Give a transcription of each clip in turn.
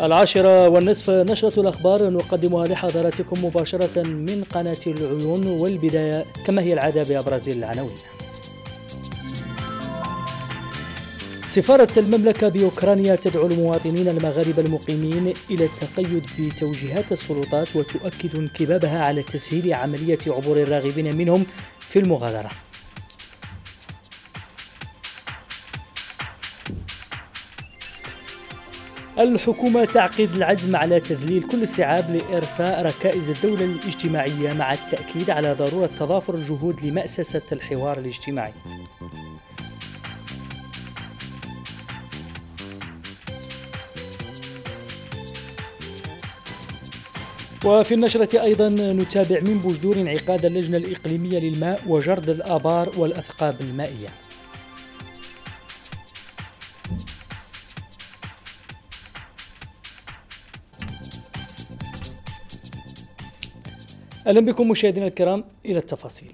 العاشرة والنصف نشرة الأخبار نقدمها لحضراتكم مباشرة من قناة العيون والبداية كما هي العادة بأبرز العناوين سفارة المملكة بأوكرانيا تدعو المواطنين المغاربة المقيمين إلى التقيد بتوجيهات السلطات وتؤكد انكبابها على تسهيل عملية عبور الراغبين منهم في المغادرة الحكومة تعقد العزم على تذليل كل استيعاب لإرساء ركائز الدولة الاجتماعية مع التأكيد على ضرورة تضافر الجهود لمأسسة الحوار الاجتماعي وفي النشرة أيضا نتابع من بجدور انعقاد اللجنة الإقليمية للماء وجرد الآبار والأثقاب المائية اهلا بكم مشاهدينا الكرام الى التفاصيل.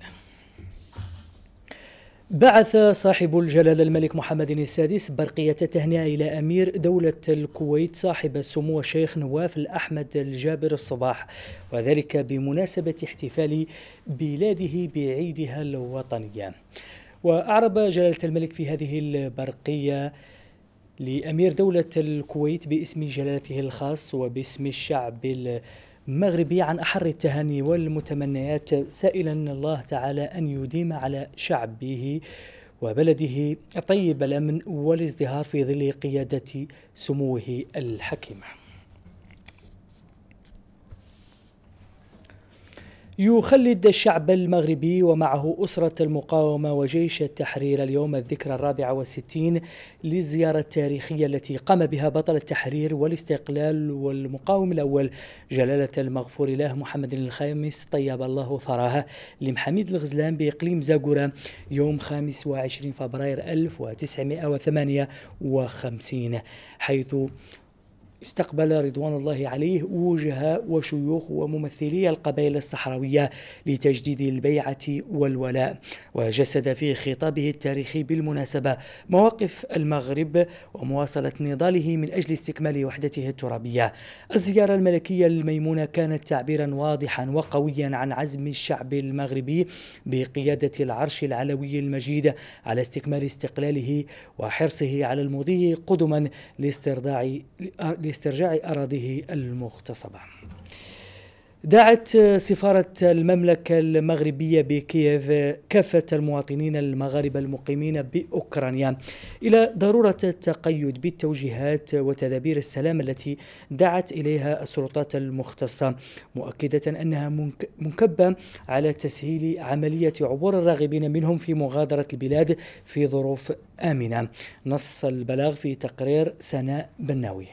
بعث صاحب الجلالة الملك محمد السادس برقية تهنئة إلى أمير دولة الكويت صاحب السمو الشيخ نواف الأحمد الجابر الصباح وذلك بمناسبة احتفال بلاده بعيدها الوطنية وأعرب جلالة الملك في هذه البرقية لأمير دولة الكويت باسم جلالته الخاص وباسم الشعب الكويت مغربي عن أحر التهاني والمتمنيات سائلا الله تعالى أن يديم على شعبه وبلده طيب الأمن والازدهار في ظل قيادة سموه الحكيمة يخلد الشعب المغربي ومعه أسرة المقاومة وجيش التحرير اليوم الذكرى الرابعة والستين للزيارة التاريخية التي قام بها بطل التحرير والاستقلال والمقاوم الأول جلالة المغفور له محمد الخامس طيب الله ثراه لمحميد الغزلان بإقليم زاقورة يوم 25 فبراير 1958 حيث استقبل رضوان الله عليه وجهاء وشيوخ وممثلي القبائل الصحراوية لتجديد البيعة والولاء وجسد في خطابه التاريخي بالمناسبة مواقف المغرب ومواصلة نضاله من أجل استكمال وحدته الترابية الزيارة الملكية للميمونة كانت تعبيرا واضحا وقويا عن عزم الشعب المغربي بقيادة العرش العلوي المجيد على استكمال استقلاله وحرصه على المضي قدما لاسترضاع لاسترجاع أراضيه المغتصبة دعت سفارة المملكة المغربية بكييف كافة المواطنين المغاربة المقيمين بأوكرانيا إلى ضرورة التقيد بالتوجيهات وتدابير السلام التي دعت إليها السلطات المختصة مؤكدة أنها منكبة على تسهيل عملية عبور الراغبين منهم في مغادرة البلاد في ظروف آمنة نص البلاغ في تقرير سناء بناوي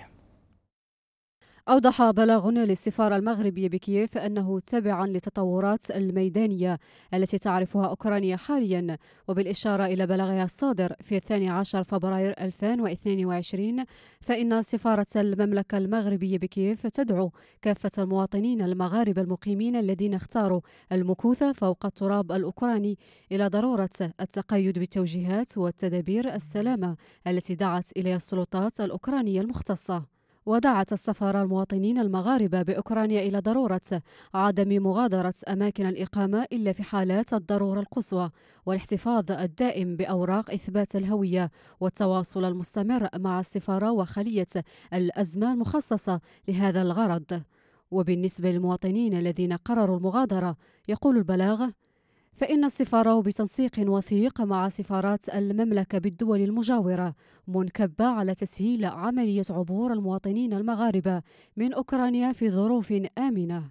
أوضح بلاغنا للسفارة المغربية بكييف أنه تبعا للتطورات الميدانية التي تعرفها أوكرانيا حاليا وبالإشارة إلى بلاغها الصادر في الثاني عشر فبراير 2022 فإن سفارة المملكة المغربية بكييف تدعو كافة المواطنين المغاربة المقيمين الذين اختاروا المكوث فوق التراب الأوكراني إلى ضرورة التقيد بالتوجيهات والتدابير السلامة التي دعت إليها السلطات الأوكرانية المختصة ودعت السفارة المواطنين المغاربة بأوكرانيا إلى ضرورة عدم مغادرة أماكن الإقامة إلا في حالات الضرورة القصوى والاحتفاظ الدائم بأوراق إثبات الهوية والتواصل المستمر مع السفارة وخلية الأزمة المخصصة لهذا الغرض وبالنسبة للمواطنين الذين قرروا المغادرة يقول البلاغ فإن السفارة بتنسيق وثيق مع سفارات المملكة بالدول المجاورة منكبة على تسهيل عملية عبور المواطنين المغاربة من أوكرانيا في ظروف آمنة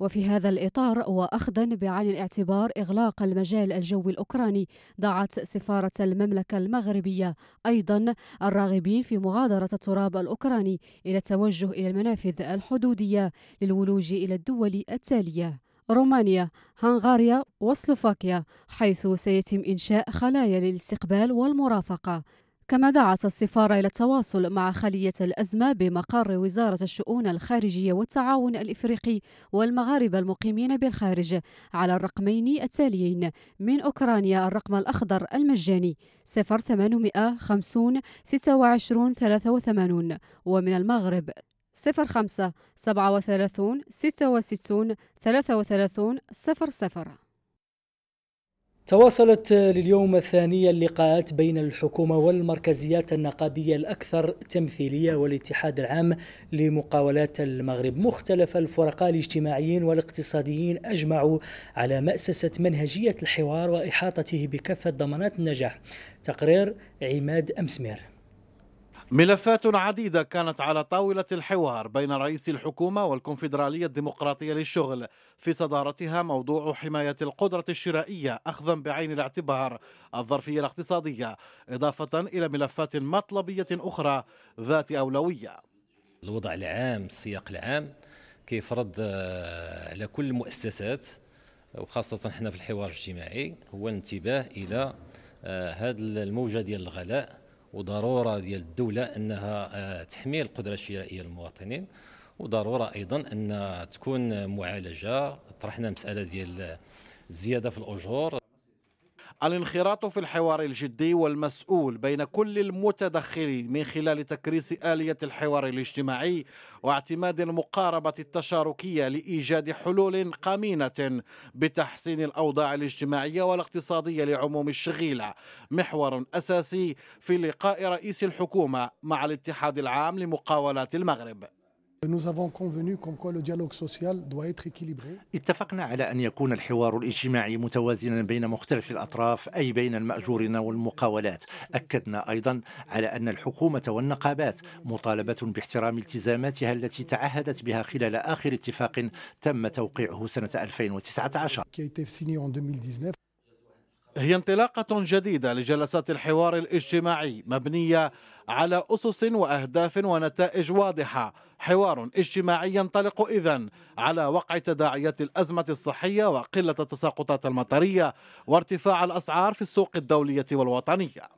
وفي هذا الإطار وأخذا بعين الاعتبار إغلاق المجال الجوي الأوكراني دعت سفارة المملكة المغربية أيضا الراغبين في مغادرة التراب الأوكراني إلى التوجه إلى المنافذ الحدودية للولوج إلى الدول التالية رومانيا، هنغاريا وسلوفاكيا حيث سيتم إنشاء خلايا للاستقبال والمرافقة كما دعت السفارة إلى التواصل مع خلية الأزمة بمقر وزارة الشؤون الخارجية والتعاون الإفريقي والمغاربة المقيمين بالخارج على الرقمين التاليين من أوكرانيا الرقم الأخضر المجاني 0850 26 83 ومن المغرب 05 37 66 33 00 تواصلت لليوم الثاني اللقاءات بين الحكومة والمركزيات النقابية الأكثر تمثيلية والاتحاد العام لمقاولات المغرب مختلف الفرقاء الاجتماعيين والاقتصاديين أجمعوا على مأسسة منهجية الحوار وإحاطته بكافة ضمانات النجاح تقرير عماد أمسمير ملفات عديدة كانت على طاولة الحوار بين رئيس الحكومة والكونفدرالية الديمقراطية للشغل في صدارتها موضوع حماية القدرة الشرائية أخذا بعين الاعتبار الظرفية الاقتصادية إضافة إلى ملفات مطلبية أخرى ذات أولوية الوضع العام السياق العام كيفرض آه، على كل المؤسسات وخاصة احنا في الحوار الاجتماعي هو الانتباه إلى آه، هذه الموجة ديال الغلاء وضروره ديال الدوله انها آه، تحمي القدره الشرائيه للمواطنين وضروره ايضا ان تكون معالجه طرحنا مساله ديال الزياده آه، في الاجور الانخراط في الحوار الجدي والمسؤول بين كل المتدخلين من خلال تكريس آلية الحوار الاجتماعي واعتماد المقاربة التشاركية لإيجاد حلول قمينة بتحسين الأوضاع الاجتماعية والاقتصادية لعموم الشغيلة محور أساسي في لقاء رئيس الحكومة مع الاتحاد العام لمقاولات المغرب اتفقنا على أن يكون الحوار الاجتماعي متوازنا بين مختلف الأطراف أي بين المأجورين والمقاولات أكدنا أيضا على أن الحكومة والنقابات مطالبة باحترام التزاماتها التي تعهدت بها خلال آخر اتفاق تم توقيعه سنة 2019 هي انطلاقة جديدة لجلسات الحوار الاجتماعي مبنية على أسس وأهداف ونتائج واضحة حوار اجتماعي ينطلق إذا على وقع تداعيات الأزمة الصحية وقلة التساقطات المطرية وارتفاع الأسعار في السوق الدولية والوطنية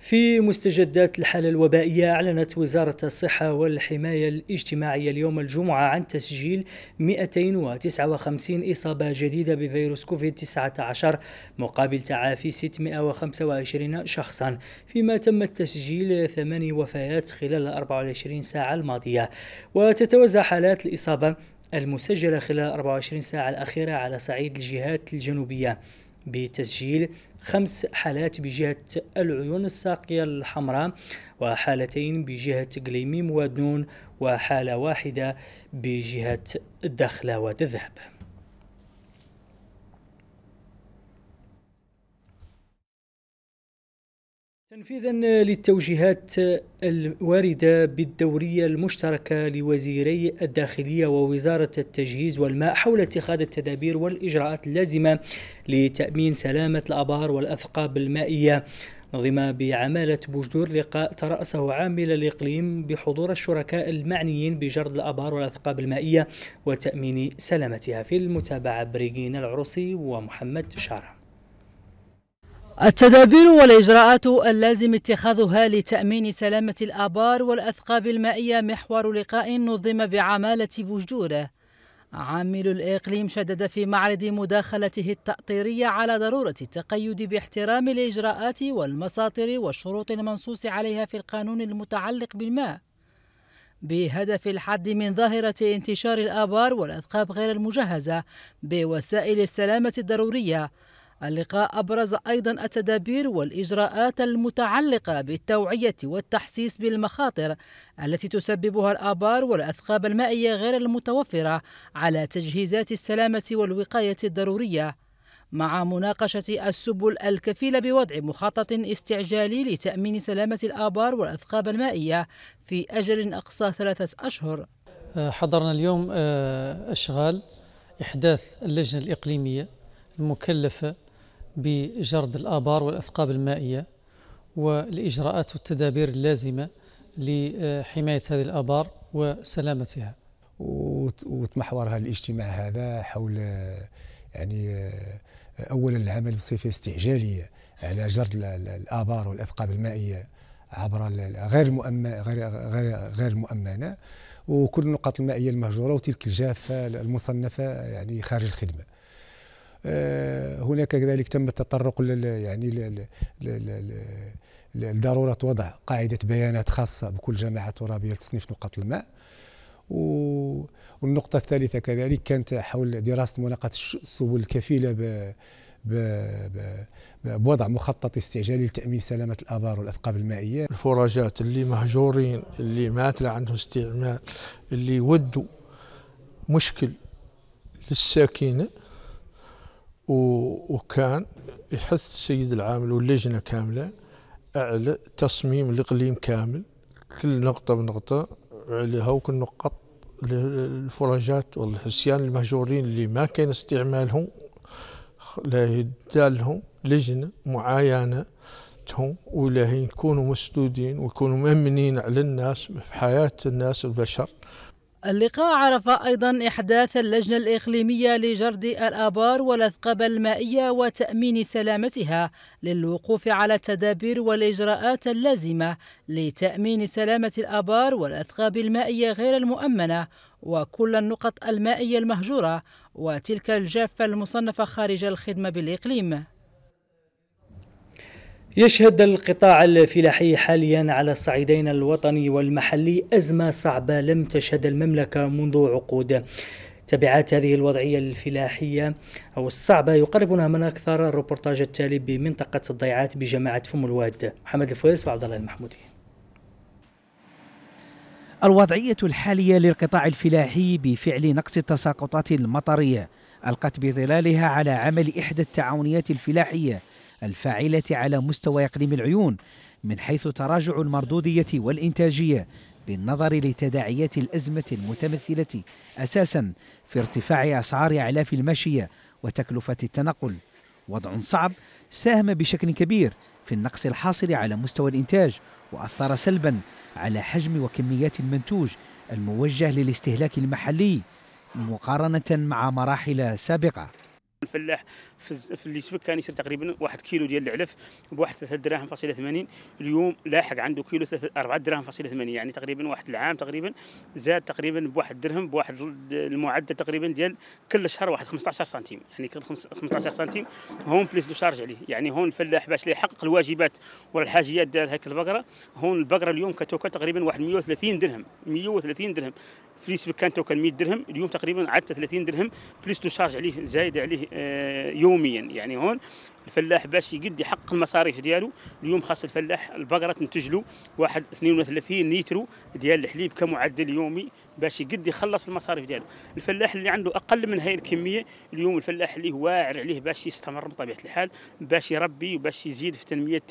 في مستجدات الحالة الوبائية أعلنت وزارة الصحة والحماية الاجتماعية اليوم الجمعة عن تسجيل 259 إصابة جديدة بفيروس كوفيد-19 مقابل تعافي 625 شخصا فيما تم التسجيل ثمان وفيات خلال 24 ساعة الماضية وتتوزع حالات الإصابة المسجلة خلال 24 ساعة الأخيرة على صعيد الجهات الجنوبية بتسجيل خمس حالات بجهة العيون الساقية الحمراء وحالتين بجهة قليميم ودنون وحالة واحدة بجهة الدخلة وتذهب تنفيذا للتوجيهات الوارده بالدوريه المشتركه لوزيري الداخليه ووزاره التجهيز والماء حول اتخاذ التدابير والاجراءات اللازمه لتامين سلامه الابار والاثقاب المائيه نظم بعمالة بوجدور لقاء ترأسه عامل الإقليم بحضور الشركاء المعنيين بجرد الأبار والأثقاب المائية وتأمين سلامتها في المتابعة بريجين العروسي ومحمد شارع التدابير والإجراءات اللازم اتخاذها لتأمين سلامة الآبار والأثقاب المائية محور لقاء نظم بعمالة بوجدورة عامل الإقليم شدد في معرض مداخلته التأطيرية على ضرورة التقيد باحترام الإجراءات والمساطر والشروط المنصوص عليها في القانون المتعلق بالماء بهدف الحد من ظاهرة انتشار الآبار والأثقاب غير المجهزة بوسائل السلامة الضرورية اللقاء أبرز أيضا التدابير والإجراءات المتعلقة بالتوعية والتحسيس بالمخاطر التي تسببها الآبار والأثقاب المائية غير المتوفرة على تجهيزات السلامة والوقاية الضرورية مع مناقشة السبل الكفيلة بوضع مخطط استعجالي لتأمين سلامة الآبار والأثقاب المائية في أجل أقصى ثلاثة أشهر آه، حضرنا اليوم آه، أشغال إحداث اللجنة الإقليمية المكلفة بجرد الآبار والأثقاب المائية والإجراءات والتدابير اللازمة لحماية هذه الآبار وسلامتها وتمحور الاجتماع هذا حول يعني اولا العمل بصفه استعجاليه على جرد الابار والاثقاب المائيه عبر غير غير غير غير المؤمنه وكل النقاط المائيه المهجوره وتلك الجافه المصنفه يعني خارج الخدمه آه، هناك كذلك تم التطرق لل يعني لضروره وضع قاعده بيانات خاصه بكل جماعه ترابيه لتصنيف نقط الماء والنقطة الثالثة كذلك كانت حول دراسة مناقشة السبل الكفيلة ب ب بوضع مخطط استعجالي لتامين سلامه الابار والاثقاب المائيه الفراجات اللي مهجورين اللي مات عندهم استعمال اللي ودوا مشكل للساكنه وكان يحث السيد العامل واللجنة كاملة على تصميم الإقليم كامل كل نقطة بنقطة على هوك النقط الفرجات والحسيان المهجورين اللي ما كان استعمالهم لا يدالهم لجنة معاينة حياتهم ولا يكونوا مسدودين ويكونوا مأمنين على الناس في حياة الناس البشر اللقاء عرف أيضا إحداث اللجنة الإقليمية لجرد الآبار والأثقاب المائية وتأمين سلامتها للوقوف على التدابير والإجراءات اللازمة لتأمين سلامة الآبار والأثقاب المائية غير المؤمنة وكل النقط المائية المهجورة وتلك الجافة المصنفة خارج الخدمة بالإقليم يشهد القطاع الفلاحي حاليا على الصعيدين الوطني والمحلي أزمة صعبة لم تشهد المملكة منذ عقود تبعات هذه الوضعية الفلاحية أو الصعبة يقربنا من أكثر الروبورتاج التالي بمنطقة الضيعات بجماعة فم الواد محمد الفويس وعبد الله المحمودي الوضعية الحالية للقطاع الفلاحي بفعل نقص التساقطات المطرية ألقت بظلالها على عمل إحدى التعاونيات الفلاحية الفاعلة على مستوى إقليم العيون من حيث تراجع المردودية والإنتاجية بالنظر لتداعيات الأزمة المتمثلة أساسا في ارتفاع أسعار أعلاف الماشية وتكلفة التنقل وضع صعب ساهم بشكل كبير في النقص الحاصل على مستوى الإنتاج وأثر سلبا على حجم وكميات المنتوج الموجه للاستهلاك المحلي مقارنة مع مراحل سابقة الفلاح في اللي سبق كان يشري تقريبا واحد كيلو ديال العلف بواحد 3 دراهم فاصله ثمانين اليوم لاحق عنده كيلو ثلاثة 4 دراهم فاصله 80 يعني تقريبا واحد العام تقريبا زاد تقريبا بواحد درهم بواحد المعدل تقريبا ديال كل شهر واحد 15 سنتيم يعني كل 15 سنتيم هون بليس دو شارج عليه يعني هون الفلاح باش يحقق الواجبات ولا الحاجيات ديال هيك البقره هون البقره اليوم كتوكا تقريبا واحد 130 درهم 130 درهم في كان توكل 100 درهم اليوم تقريبا عدت 30 درهم بليس دو شارج عليه زايد عليه آه، يوميا يعني هون الفلاح باش يقد يحقق المصاريف ديالو اليوم خاص الفلاح البقره تنتج له واحد 32 لتر ديال الحليب كمعدل يومي باش يقد يخلص المصاريف ديالو الفلاح اللي عنده اقل من هاي الكميه اليوم الفلاح اللي واعر عليه باش يستمر بطبيعه الحال باش يربي وباش يزيد في تنميه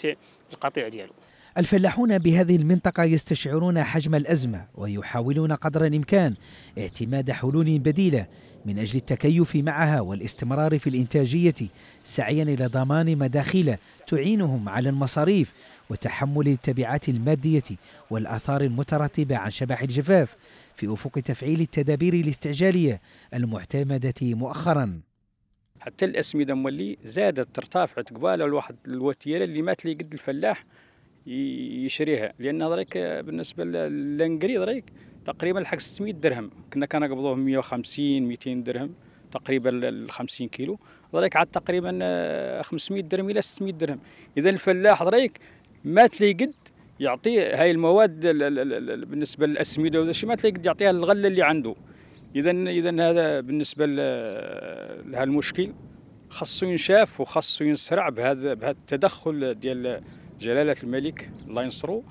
القطيع ديالو الفلاحون بهذه المنطقة يستشعرون حجم الأزمة ويحاولون قدر الإمكان اعتماد حلول بديلة من أجل التكيف معها والاستمرار في الإنتاجية سعيا إلى ضمان مداخيل تعينهم على المصاريف وتحمل التبعات المادية والآثار المترتبة عن شبح الجفاف في أفق تفعيل التدابير الاستعجالية المعتمدة مؤخراً حتى الاسمده مولي زادت ترتفع تقباله لواحد الوتيره اللي ما تلي قد الفلاح يشريها لان هضريك بالنسبه للانجري هضريك تقريبا حق 600 درهم كنا كنقبضوه 150 200 درهم تقريبا ال 50 كيلو هضريك عاد تقريبا 500 آه، درهم الى 600 درهم اذا الفلاح هضريك ما تليقد يعطي هاي المواد بالنسبه للاسمده وذا الشيء ما تليقد يعطيها للغله اللي عنده اذا اذا هذا بالنسبه لهذا المشكل خاصو ينشاف وخاصو ينسرع بهذا بهذا التدخل ديال جلاله الملك الله ينصرو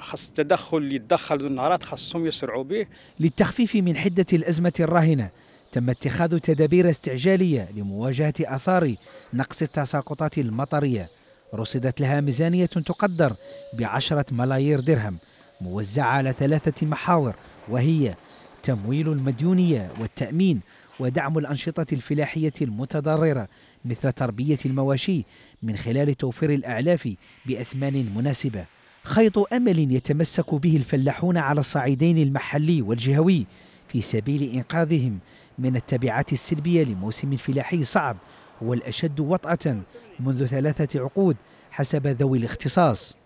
خاص التدخل اللي تدخل النهارات خاصهم يسرعوا به للتخفيف من حده الازمه الراهنه تم اتخاذ تدابير استعجاليه لمواجهه اثار نقص التساقطات المطريه رصدت لها ميزانيه تقدر بعشره ملايير درهم موزعه على ثلاثه محاور وهي تمويل المديونيه والتامين ودعم الأنشطة الفلاحية المتضررة مثل تربية المواشي من خلال توفير الأعلاف بأثمان مناسبة خيط أمل يتمسك به الفلاحون على الصعيدين المحلي والجهوي في سبيل إنقاذهم من التبعات السلبية لموسم فلاحي صعب والأشد وطأة منذ ثلاثة عقود حسب ذوي الاختصاص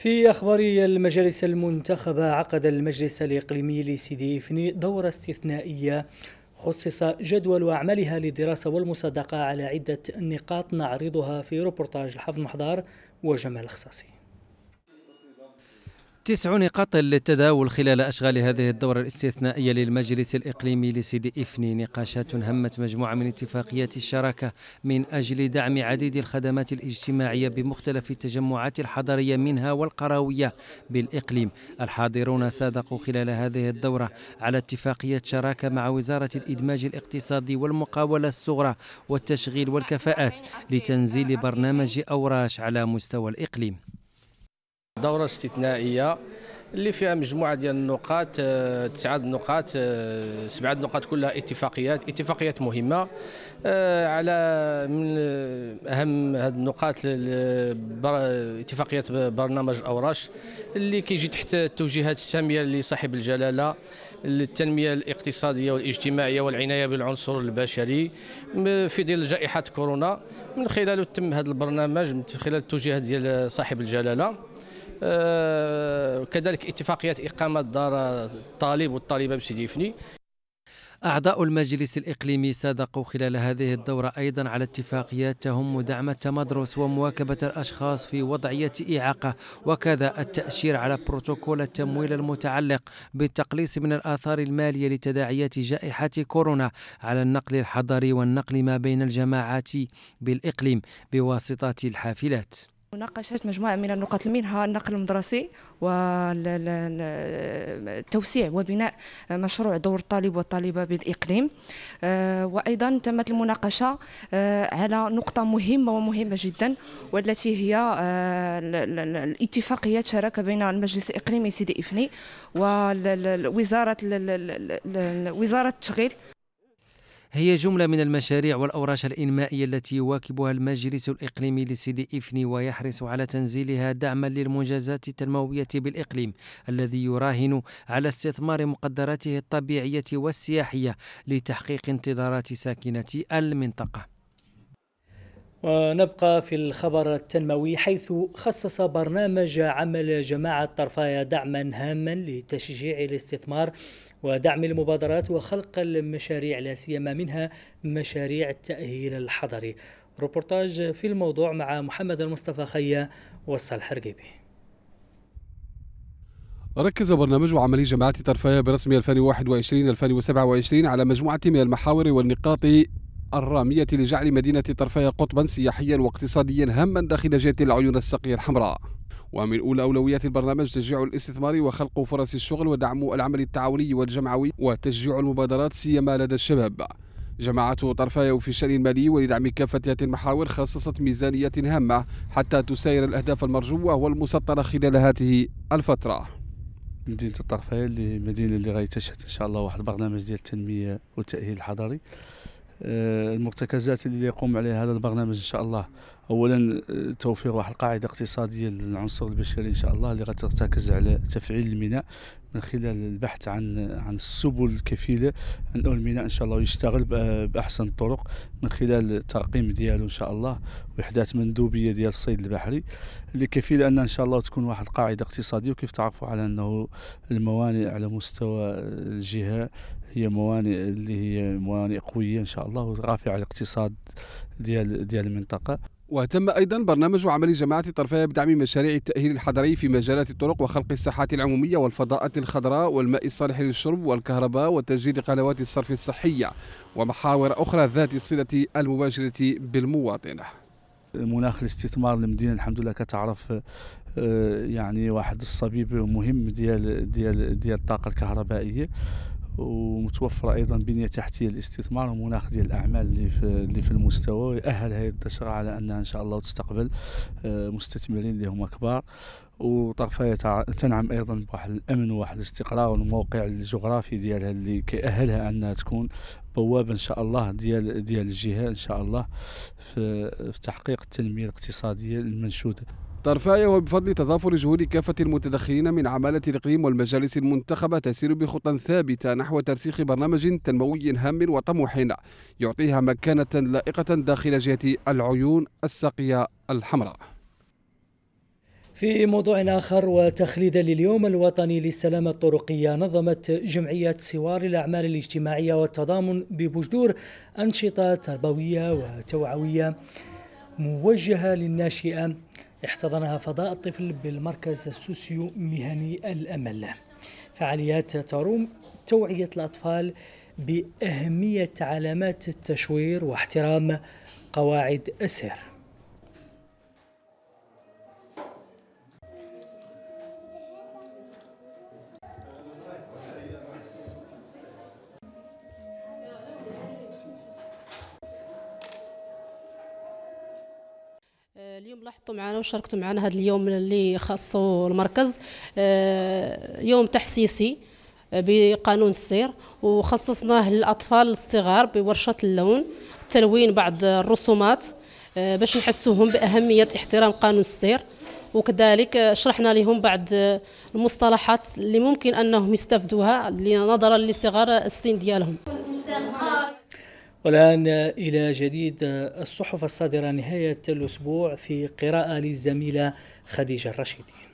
في أخبار المجالس المنتخبة عقد المجلس الإقليمي لسيدي إفني دورة استثنائية خصص جدول أعمالها للدراسة والمصادقة على عدة نقاط نعرضها في روبورتاج الحافظ محضار وجمال الخصاصي تسع نقاط للتداول خلال أشغال هذه الدورة الاستثنائية للمجلس الإقليمي لسيدي إفني نقاشات همت مجموعة من اتفاقيات الشراكة من أجل دعم عديد الخدمات الاجتماعية بمختلف التجمعات الحضرية منها والقروية بالإقليم الحاضرون صادقوا خلال هذه الدورة على اتفاقية شراكة مع وزارة الإدماج الاقتصادي والمقاولة الصغرى والتشغيل والكفاءات لتنزيل برنامج أوراش على مستوى الإقليم دورة استثنائية اللي فيها مجموعة ديال النقاط آه، تسعة نقاط آه، سبعة نقاط كلها اتفاقيات اتفاقيات مهمة آه، على من أهم هذه النقاط اتفاقية برنامج الأوراش اللي كيجي تحت التوجيهات السامية لصاحب الجلالة للتنمية الاقتصادية والاجتماعية والعناية بالعنصر البشري في ظل جائحة كورونا من خلال تم هذا البرنامج من خلال التوجيهات ديال صاحب الجلالة آه، كذلك اتفاقيات إقامة دار الطالب والطالبة بسيديفني أعضاء المجلس الإقليمي صادقوا خلال هذه الدورة أيضا على اتفاقيات تهم دعم التمدرس ومواكبة الأشخاص في وضعية إعاقة وكذا التأشير على بروتوكول التمويل المتعلق بالتقليص من الآثار المالية لتداعيات جائحة كورونا على النقل الحضري والنقل ما بين الجماعات بالإقليم بواسطة الحافلات ناقشت مجموعة من النقاط منها النقل المدرسي والتوسيع وبناء مشروع دور الطالب والطالبة بالإقليم آه، وأيضا تمت المناقشة آه، على نقطة مهمة ومهمة جدا والتي هي آه، الاتفاقية شراكة بين المجلس الإقليمي سيدي إفني ووزارة وزارة التشغيل هي جملة من المشاريع والأوراش الإنمائية التي يواكبها المجلس الإقليمي لسيدي إفني ويحرص على تنزيلها دعما للمنجزات التنموية بالإقليم الذي يراهن على استثمار مقدراته الطبيعية والسياحية لتحقيق انتظارات ساكنة المنطقة ونبقى في الخبر التنموي حيث خصص برنامج عمل جماعة طرفايا دعما هاما لتشجيع الاستثمار ودعم المبادرات وخلق المشاريع لا سيما منها مشاريع التأهيل الحضري روبورتاج في الموضوع مع محمد المصطفى خيا والصالح رقيبي ركز برنامج عملي جماعة طرفايا برسم 2021-2027 على مجموعة من المحاور والنقاط الرامية لجعل مدينة طرفايا قطبا سياحيا واقتصاديا هاما داخل جهة العيون الساقية الحمراء ومن أولى أولويات البرنامج تشجيع الاستثمار وخلق فرص الشغل ودعم العمل التعاوني والجمعوي وتشجيع المبادرات سيما لدى الشباب جماعة طرفايا في الشأن المالي ولدعم كافة المحاور خصصت ميزانية هامة حتى تساير الأهداف المرجوة والمسطرة خلال هذه الفترة مدينة الطرفية اللي مدينة اللي غيتشهد إن شاء الله واحد البرنامج ديال التنمية والتأهيل الحضري آه، المرتكزات اللي يقوم عليها هذا البرنامج إن شاء الله اولا توفير واحد القاعده اقتصاديه للعنصر البشري ان شاء الله اللي غترتكز على تفعيل الميناء من خلال البحث عن عن السبل الكفيله ان الميناء ان شاء الله يشتغل باحسن الطرق من خلال الترقيم ديالو ان شاء الله واحداث مندوبيه ديال الصيد البحري اللي كفيله ان ان شاء الله تكون واحد القاعده اقتصاديه وكيف تعرفوا على انه الموانئ على مستوى الجهه هي موانئ اللي هي موانئ قويه ان شاء الله ورافعه الاقتصاد ديال ديال المنطقه وتم أيضا برنامج عمل جماعة الطرفية بدعم مشاريع التأهيل الحضري في مجالات الطرق وخلق الساحات العمومية والفضاءات الخضراء والماء الصالح للشرب والكهرباء وتسجيل قنوات الصرف الصحية ومحاور أخرى ذات الصلة المباشرة بالمواطن مناخ الاستثمار للمدينة الحمد لله كتعرف آه، آه، يعني واحد الصبيب مهم ديال ديال ديال الطاقه الكهربائيه ومتوفره ايضا بنيه تحتيه للاستثمار ومناخ ديال الاعمال اللي في اللي في المستوى ويأهل هذه الدشرة على انها ان شاء الله تستقبل آه، مستثمرين اللي هما كبار وطرفية تنعم ايضا بواحد الامن وواحد الاستقرار والموقع الجغرافي ديالها اللي كيأهلها انها تكون بوابه ان شاء الله ديال ديال الجهه ان شاء الله في, في تحقيق التنميه الاقتصاديه المنشوده طرفايه وبفضل تضافر جهود كافة المتدخلين من عمالة الإقليم والمجالس المنتخبة تسير بخطى ثابتة نحو ترسيخ برنامج تنموي هام وطموح يعطيها مكانة لائقة داخل جهة العيون الساقية الحمراء في موضوع آخر وتخليدا لليوم الوطني للسلامة الطرقية نظمت جمعية سوار الأعمال الاجتماعية والتضامن ببجدور أنشطة تربوية وتوعوية موجهة للناشئة احتضنها فضاء الطفل بالمركز السوسيو مهني الأمل فعاليات تروم توعية الأطفال بأهمية علامات التشوير واحترام قواعد السير تعاطوا معنا وشاركتوا معنا هذا اليوم اللي خاصه المركز آه، يوم تحسيسي آه، بقانون السير وخصصناه للاطفال الصغار بورشه اللون تلوين بعض الرسومات آه، باش نحسوهم باهميه احترام قانون السير وكذلك شرحنا لهم بعض المصطلحات اللي ممكن انهم يستافدوها نظرا لصغار السن ديالهم والآن إلى جديد الصحف الصادرة نهاية الأسبوع في قراءة للزميلة خديجة الرشيدي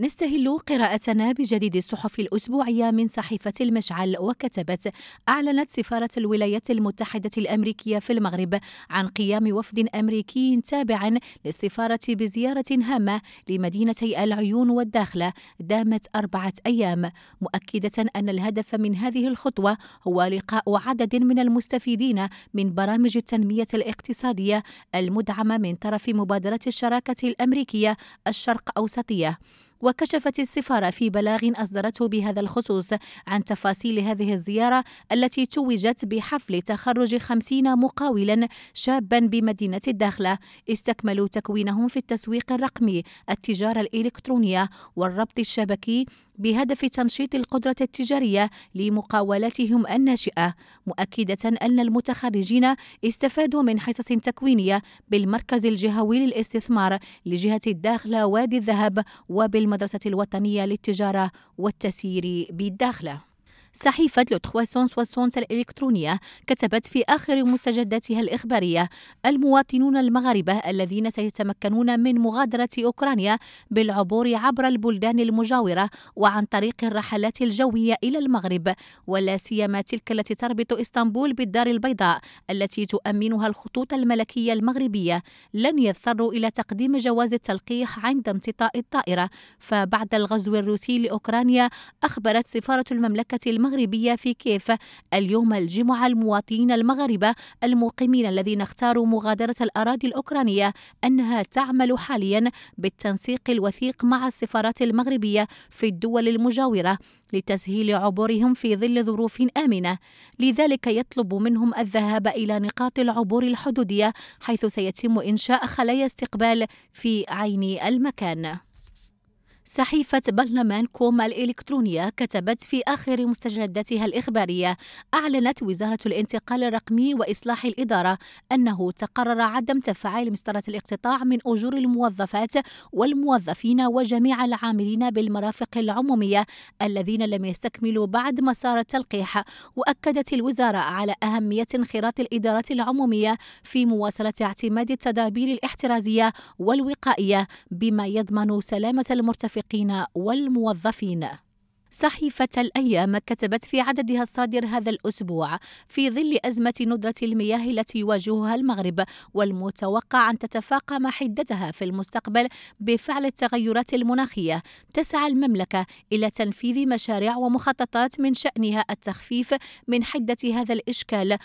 نستهل قراءتنا بجديد الصحف الأسبوعية من صحيفة المشعل وكتبت أعلنت سفارة الولايات المتحدة الأمريكية في المغرب عن قيام وفد أمريكي تابع للسفارة بزيارة هامة لمدينتي العيون والداخلة دامت أربعة أيام مؤكدة أن الهدف من هذه الخطوة هو لقاء عدد من المستفيدين من برامج التنمية الاقتصادية المدعمة من طرف مبادرة الشراكة الأمريكية الشرق أوسطية وكشفت السفارة في بلاغ أصدرته بهذا الخصوص عن تفاصيل هذه الزيارة التي توجت بحفل تخرج خمسين مقاولا شابا بمدينة الداخلة استكملوا تكوينهم في التسويق الرقمي التجارة الإلكترونية والربط الشبكي بهدف تنشيط القدرة التجارية لمقاولتهم الناشئة مؤكدة أن المتخرجين استفادوا من حصص تكوينية بالمركز الجهوي للاستثمار لجهة الداخلة وادي الذهب وبالمدرسة الوطنية للتجارة والتسيير بالداخله صحيفة لو 360 الإلكترونية كتبت في آخر مستجداتها الإخبارية المواطنون المغاربة الذين سيتمكنون من مغادرة أوكرانيا بالعبور عبر البلدان المجاورة وعن طريق الرحلات الجوية إلى المغرب ولا سيما تلك التي تربط إسطنبول بالدار البيضاء التي تؤمنها الخطوط الملكية المغربية لن يضطروا إلى تقديم جواز التلقيح عند امتطاء الطائرة فبعد الغزو الروسي لأوكرانيا أخبرت سفارة المملكة المغربية في كيف اليوم الجمعة المواطنين المغاربة المقيمين الذين اختاروا مغادرة الأراضي الأوكرانية أنها تعمل حاليا بالتنسيق الوثيق مع السفارات المغربية في الدول المجاورة لتسهيل عبورهم في ظل ظروف آمنة لذلك يطلب منهم الذهاب إلى نقاط العبور الحدودية حيث سيتم إنشاء خلايا استقبال في عين المكان صحيفة برلمان كوم الإلكترونية كتبت في آخر مستجداتها الإخبارية أعلنت وزارة الانتقال الرقمي وإصلاح الإدارة أنه تقرر عدم تفعيل مسطرة الاقتطاع من أجور الموظفات والموظفين وجميع العاملين بالمرافق العمومية الذين لم يستكملوا بعد مسار التلقيح وأكدت الوزارة على أهمية انخراط الإدارات العمومية في مواصلة اعتماد التدابير الاحترازية والوقائية بما يضمن سلامة المرتفعين المرافقين والموظفين صحيفة الأيام كتبت في عددها الصادر هذا الأسبوع في ظل أزمة ندرة المياه التي يواجهها المغرب والمتوقع أن تتفاقم حدتها في المستقبل بفعل التغيرات المناخية تسعى المملكة إلى تنفيذ مشاريع ومخططات من شأنها التخفيف من حدة هذا الإشكال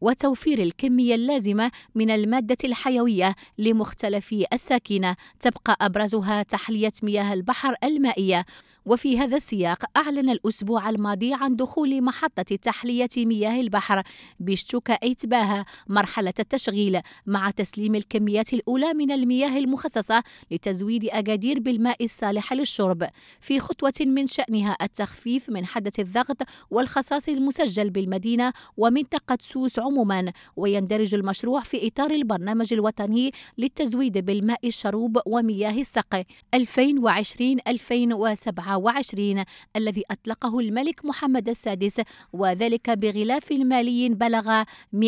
وتوفير الكمية اللازمة من المادة الحيوية لمختلف الساكنة تبقى أبرزها تحلية مياه البحر المائية وفي هذا السياق أعلن الأسبوع الماضي عن دخول محطة تحلية مياه البحر بشتوكا إيتباها مرحلة التشغيل مع تسليم الكميات الأولى من المياه المخصصة لتزويد أكادير بالماء الصالح للشرب في خطوة من شأنها التخفيف من حدث الضغط والخصاص المسجل بالمدينة ومنطقة سوس عموما ويندرج المشروع في إطار البرنامج الوطني للتزويد بالماء الشروب ومياه السقي 2020 2027 وعشرين الذي أطلقه الملك محمد السادس وذلك بغلاف مالي بلغ 115.4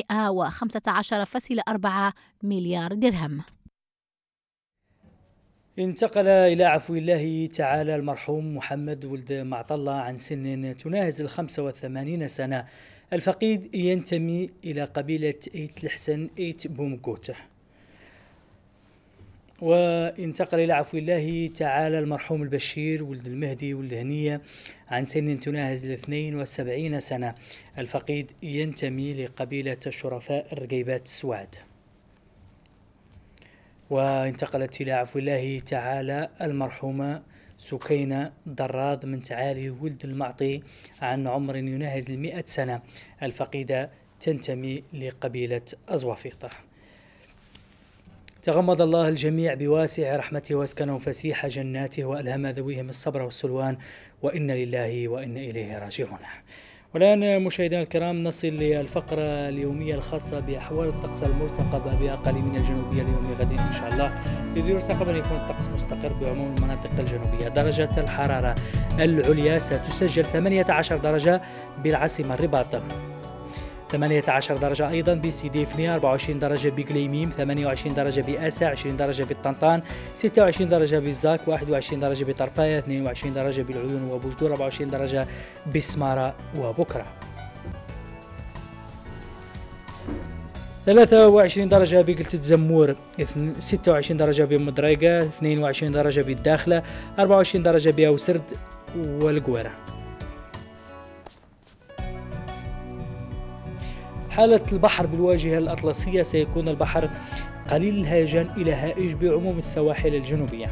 مليار درهم انتقل إلى عفو الله تعالى المرحوم محمد ولد معطلة عن سن تناهز ال 85 سنة الفقيد ينتمي إلى قبيلة إيت الحسن إيت بومكوت وانتقل إلى عفو الله تعالى المرحوم البشير ولد المهدي ولد هنية عن سن تناهز الاثنين 72 سنة الفقيد ينتمي لقبيلة الشرفاء الرقيبات السواد وانتقلت إلى عفو الله تعالى المرحومة سكينة دراد من تعالي ولد المعطي عن عمر يناهز المئة سنة الفقيدة تنتمي لقبيلة أزوافيطة تغمد الله الجميع بواسع رحمته واسكنهم فسيح جناته والهم ذويهم الصبر والسلوان وان لله وان اليه راجعون. والان مشاهدينا الكرام نصل للفقره اليوميه الخاصه باحوال الطقس المرتقبه باقاليمنا الجنوبيه اليوم غد ان شاء الله اذ يرتقب ان يكون الطقس مستقر بعموم المناطق الجنوبيه، درجه الحراره العليا ستسجل 18 درجه بالعاصمه الرباط. 18 درجة أيضا بسيدي فني 24 درجة بقليميم 28 درجة بأسا 20 درجة بالطنطان 26 درجة بالزاك 21 درجة بطرفاية 22 درجة بالعيون وبجدور 24 درجة بسمارة وبكرة 23 درجة بقلت زمور 26 درجة بمدريقة 22 درجة بالداخلة 24 درجة بأوسرد والقويرة حالة البحر بالواجهة الأطلسية سيكون البحر قليل الهيجان إلى هائج بعموم السواحل الجنوبية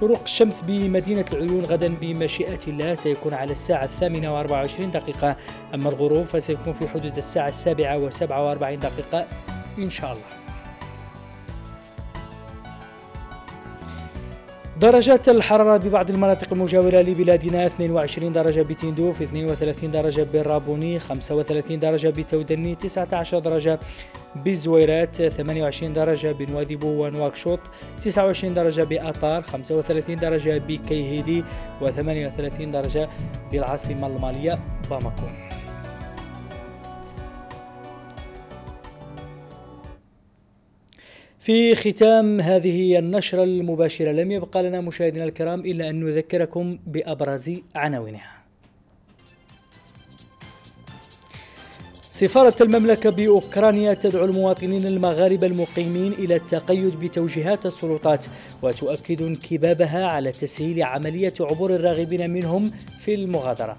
شروق الشمس بمدينة العيون غدا بمشيئة الله سيكون على الساعة الثامنة وأربعة دقيقة أما الغروب فسيكون في حدود الساعة السابعة وسبعة وأربعين دقيقة إن شاء الله درجات الحرارة ببعض المناطق المجاورة لبلادنا 22 درجة بتندوف 32 درجة بالرابوني 35 درجة بتودني 19 درجة بزويرات 28 درجة بنواذي ونواكشوط 29 درجة بأطار 35 درجة بكيهيدي و38 درجة بالعاصمة المالية باماكو في ختام هذه النشرة المباشرة لم يبقى لنا مشاهدينا الكرام إلا أن نذكركم بأبرز عناوينها سفارة المملكة بأوكرانيا تدعو المواطنين المغاربة المقيمين إلى التقيد بتوجيهات السلطات وتؤكد انكبابها على تسهيل عملية عبور الراغبين منهم في المغادرة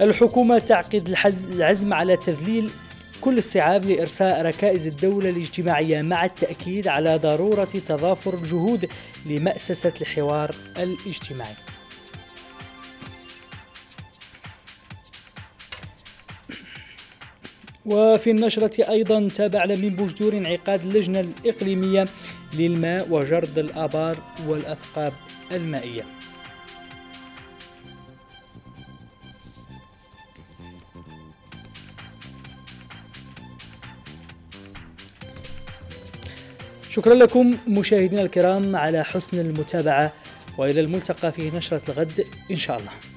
الحكومة تعقد العزم على تذليل كل الصعاب لإرساء ركائز الدولة الاجتماعية مع التأكيد على ضرورة تضافر الجهود لمأسسة الحوار الاجتماعي وفي النشرة أيضا تابعنا من بوجدور انعقاد اللجنة الإقليمية للماء وجرد الآبار والأثقاب المائية شكرا لكم مشاهدينا الكرام على حسن المتابعة وإلى الملتقى في نشرة الغد إن شاء الله